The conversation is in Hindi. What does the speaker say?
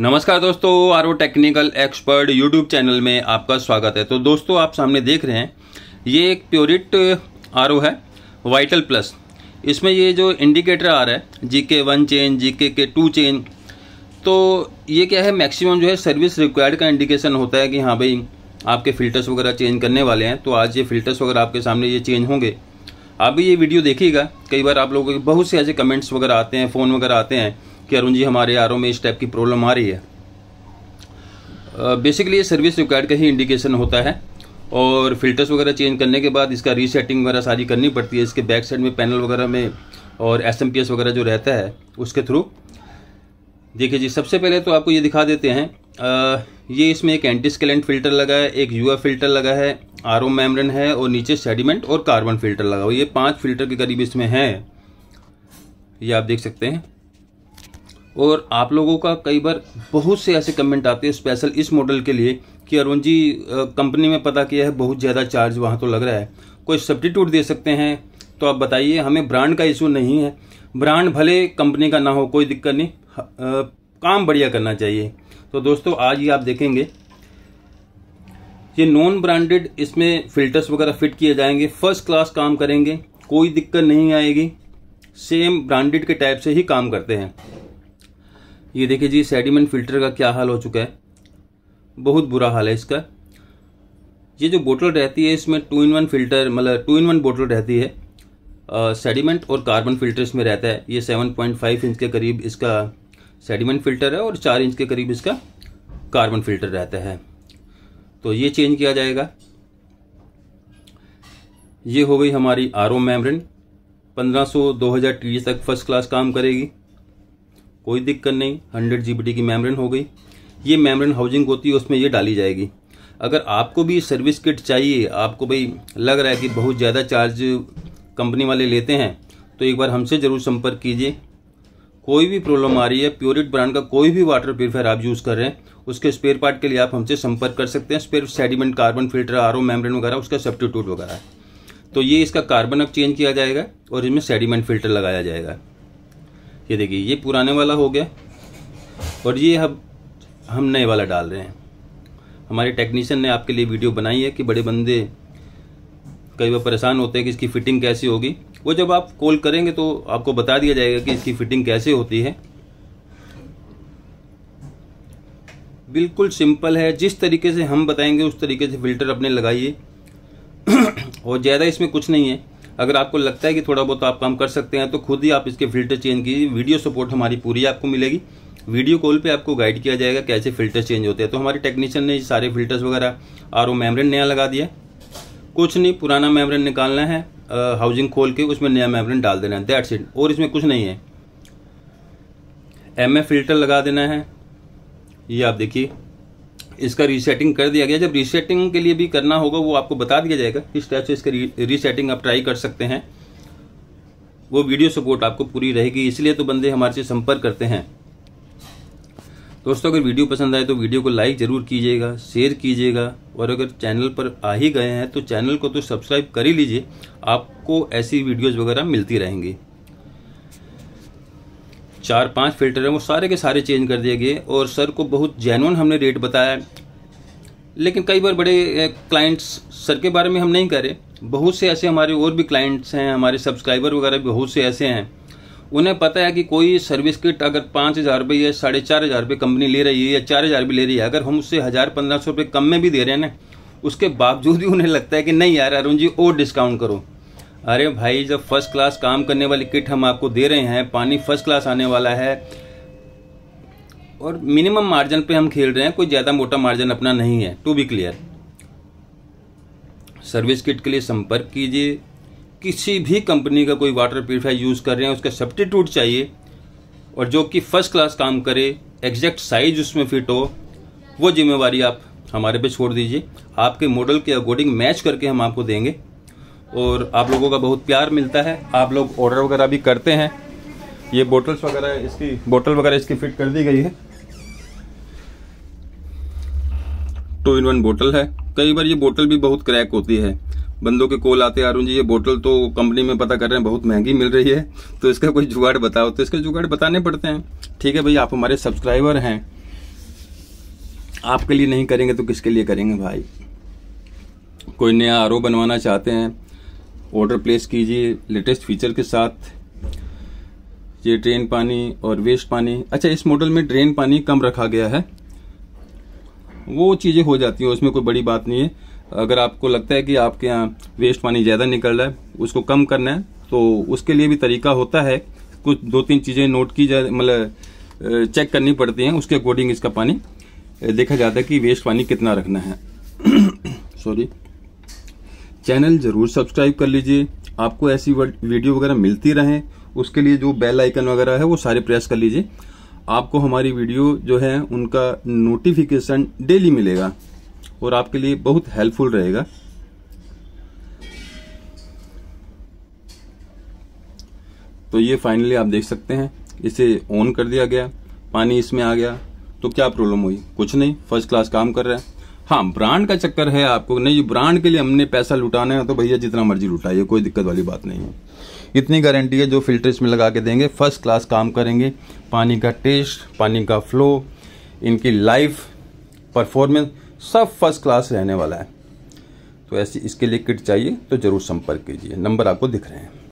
नमस्कार दोस्तों R technical expert YouTube channel में आपका स्वागत है तो दोस्तों आप सामने देख रहे हैं ये एक प्योरिट आर है वाइटल प्लस इसमें ये जो इंडिकेटर आ रहा है जी के वन चेन जी के के टू चेन तो ये क्या है मैक्सिमम जो है सर्विस रिक्वायर्ड का इंडिकेशन होता है कि हाँ भाई आपके फ़िल्टर्स वगैरह चेंज करने वाले हैं तो आज ये फ़िल्टर्स वगैरह आपके सामने ये चेंज होंगे आप भी ये वीडियो देखिएगा कई बार आप लोगों के बहुत से ऐसे कमेंट्स वगैरह आते हैं फ़ोन वगैरह आते हैं कि अरुण जी हमारे आर में इस टाइप की प्रॉब्लम आ रही है बेसिकली ये सर्विस रिक्वायर्ड का ही इंडिकेशन होता है और फिल्टर्स वगैरह चेंज करने के बाद इसका रीसेटिंग वगैरह सारी करनी पड़ती है इसके बैक साइड में पैनल वगैरह में और एस वगैरह जो रहता है उसके थ्रू देखिए जी सबसे पहले तो आपको ये दिखा देते हैं आ, ये इसमें एक एंटीस्केलेंट फिल्टर लगा है एक यूआ फिल्टर लगा है आर ओ है और नीचे सेडिमेंट और कार्बन फिल्टर लगा हुआ ये पांच फिल्टर के करीब इसमें हैं ये आप देख सकते हैं और आप लोगों का कई बार बहुत से ऐसे कमेंट आते हैं स्पेशल इस मॉडल के लिए कि अरुण जी कंपनी में पता किया है बहुत ज़्यादा चार्ज वहाँ तो लग रहा है कोई सब्टीट्यूट दे सकते हैं तो आप बताइए हमें ब्रांड का इशू नहीं है ब्रांड भले कंपनी का ना हो कोई दिक्कत नहीं आ, काम बढ़िया करना चाहिए तो दोस्तों आज ही आप देखेंगे ये नॉन ब्रांडेड इसमें फिल्टर्स वगैरह फिट किए जाएंगे फर्स्ट क्लास काम करेंगे कोई दिक्कत नहीं आएगी सेम ब्रांडेड के टाइप से ही काम करते हैं ये देखिए जी सेडिमेंट फिल्टर का क्या हाल हो चुका है बहुत बुरा हाल है इसका ये जो बोतल रहती है इसमें टू इन वन फिल्टर मतलब टू इन वन बोतल रहती है सेडिमेंट और कार्बन फिल्टर इसमें रहता है ये सेवन पॉइंट फाइव इंच के करीब इसका सेडिमेंट फिल्टर है और चार इंच के करीब इसका कार्बन फिल्टर रहता है तो ये चेंज किया जाएगा ये हो गई हमारी आर ओ मेम्ब्रेन हजार टी तक फर्स्ट क्लास काम करेगी कोई दिक्कत नहीं हंड्रेड जी की मेमरिन हो गई ये मेमरिन हाउसिंग होती है उसमें ये डाली जाएगी अगर आपको भी सर्विस किट चाहिए आपको भाई लग रहा है कि बहुत ज़्यादा चार्ज कंपनी वाले लेते हैं तो एक बार हमसे ज़रूर संपर्क कीजिए कोई भी प्रॉब्लम आ रही है प्योरिट ब्रांड का कोई भी वाटर प्योरीफायर आप यूज़ कर रहे हैं उसके स्पेयर पार्ट के लिए आप हमसे संपर्क कर सकते हैं spare sediment carbon filter R O वगैरह उसका सब्सटीट्यूट वगैरह तो ये इसका कार्बन अब चेंज किया जाएगा और इसमें सेडिमेंट फिल्टर लगाया जाएगा ये देखिए ये पुराने वाला हो गया और ये अब हम नए वाला डाल रहे हैं हमारे टेक्नीशियन ने आपके लिए वीडियो बनाई है कि बड़े बंदे कई बार परेशान होते हैं कि इसकी फिटिंग कैसी होगी वो जब आप कॉल करेंगे तो आपको बता दिया जाएगा कि इसकी फिटिंग कैसे होती है बिल्कुल सिंपल है जिस तरीके से हम बताएंगे उस तरीके से फिल्टर अपने लगाइए और ज़्यादा इसमें कुछ नहीं है अगर आपको लगता है कि थोड़ा बहुत तो आप काम कर सकते हैं तो खुद ही आप इसके फिल्टर चेंज कीजिए वीडियो सपोर्ट हमारी पूरी आपको मिलेगी वीडियो कॉल पे आपको गाइड किया जाएगा कैसे फिल्टर चेंज होते हैं तो हमारे टेक्नीशियन ने सारे फिल्टर्स वगैरह आर ओ मेमरन नया लगा दिया कुछ नहीं पुराना मेमरन निकालना है हाउसिंग खोल के उसमें नया मेमरन डाल देना है दैट्स इट और इसमें कुछ नहीं है एम फिल्टर लगा देना है ये आप देखिए इसका रीसेटिंग कर दिया गया जब रीसेटिंग के लिए भी करना होगा वो आपको बता दिया जाएगा किस टाइप से इसका रीसेटिंग आप ट्राई कर सकते हैं वो वीडियो सपोर्ट आपको पूरी रहेगी इसलिए तो बंदे हमारे से संपर्क करते हैं दोस्तों अगर वीडियो पसंद आए तो वीडियो को लाइक ज़रूर कीजिएगा शेयर कीजिएगा और अगर चैनल पर आ ही गए हैं तो चैनल को तो सब्सक्राइब कर ही लीजिए आपको ऐसी वीडियोज़ वगैरह मिलती रहेंगी चार पांच फिल्टर हैं वो सारे के सारे चेंज कर दिए गए और सर को बहुत जैनवन हमने रेट बताया लेकिन कई बार बड़े क्लाइंट्स सर के बारे में हम नहीं करें बहुत से ऐसे हमारे और भी क्लाइंट्स हैं हमारे सब्सक्राइबर वगैरह भी बहुत से ऐसे हैं उन्हें पता है कि कोई सर्विस किट अगर पाँच हज़ार रुपये या साढ़े चार हज़ार रुपये कंपनी ले रही है या चार हज़ार भी ले रही है अगर हम उससे हज़ार पंद्रह सौ रुपये कम में भी दे रहे हैं ना उसके बावजूद भी उन्हें लगता है कि नहीं यार अरुण जी और डिस्काउंट करो अरे भाई जब फर्स्ट क्लास काम करने वाली किट हम आपको दे रहे हैं पानी फर्स्ट क्लास आने वाला है और मिनिमम मार्जिन पे हम खेल रहे हैं कोई ज़्यादा मोटा मार्जिन अपना नहीं है to be clear service kit के लिए संपर्क कीजिए किसी भी कंपनी का कोई वाटर प्योरीफायर यूज़ कर रहे हैं उसका सब्टीट्यूट चाहिए और जो कि फर्स्ट क्लास काम करे एग्जैक्ट साइज उसमें फिट हो वो जिम्मेवारी आप हमारे पे छोड़ दीजिए आपके मॉडल के अकॉर्डिंग मैच करके हम आपको देंगे और आप लोगों का बहुत प्यार मिलता है आप लोग ऑर्डर वगैरह भी करते हैं ये बोटल्स वगैरह इसकी बोटल वगैरह इसकी फिट कर दी गई है टू इन वन बोटल है कई बार ये बोटल भी बहुत क्रैक होती है बंदों के कॉल आते अरुण जी ये बोतल तो कंपनी में पता कर रहे हैं बहुत महंगी मिल रही है तो इसका कोई जुगाड़ बताओ तो इसके जुगाड़ बताने पड़ते हैं ठीक है भाई आप हमारे सब्सक्राइबर हैं आपके लिए नहीं करेंगे तो किसके लिए करेंगे भाई कोई नया आर बनवाना चाहते हैं ऑर्डर प्लेस कीजिए लेटेस्ट फीचर के साथ ये ड्रेन पानी और वेस्ट पानी अच्छा इस मॉडल में ड्रेन पानी कम रखा गया है वो चीज़ें हो जाती हैं उसमें कोई बड़ी बात नहीं है अगर आपको लगता है कि आपके यहाँ वेस्ट पानी ज़्यादा निकल रहा है उसको कम करना है तो उसके लिए भी तरीका होता है कुछ दो तीन चीज़ें नोट की जा मतलब चेक करनी पड़ती हैं उसके अकॉर्डिंग इसका पानी देखा जाता है कि वेस्ट पानी कितना रखना है सॉरी चैनल जरूर सब्सक्राइब कर लीजिए आपको ऐसी वीडियो वगैरह मिलती रहे उसके लिए जो बेल आइकन वगैरह है वो सारे प्रेस कर लीजिए आपको हमारी वीडियो जो है उनका नोटिफिकेशन डेली मिलेगा और आपके लिए बहुत हेल्पफुल रहेगा तो ये फाइनली आप देख सकते हैं इसे ऑन कर दिया गया पानी इसमें आ गया तो क्या प्रॉब्लम हुई कुछ नहीं फर्स्ट क्लास काम कर रहा है हाँ ब्रांड का चक्कर है आपको नहीं ब्रांड के लिए हमने पैसा लुटाना है तो भैया जितना मर्जी लुटाइए कोई दिक्कत वाली बात नहीं है इतनी गारंटी है जो फिल्टर इसमें लगा के देंगे फर्स्ट क्लास काम करेंगे पानी का टेस्ट पानी का फ्लो इनकी लाइफ परफॉर्मेंस सब फर्स्ट क्लास रहने वाला है तो ऐसी इसके लिए किट चाहिए तो ज़रूर संपर्क कीजिए नंबर आपको दिख रहे हैं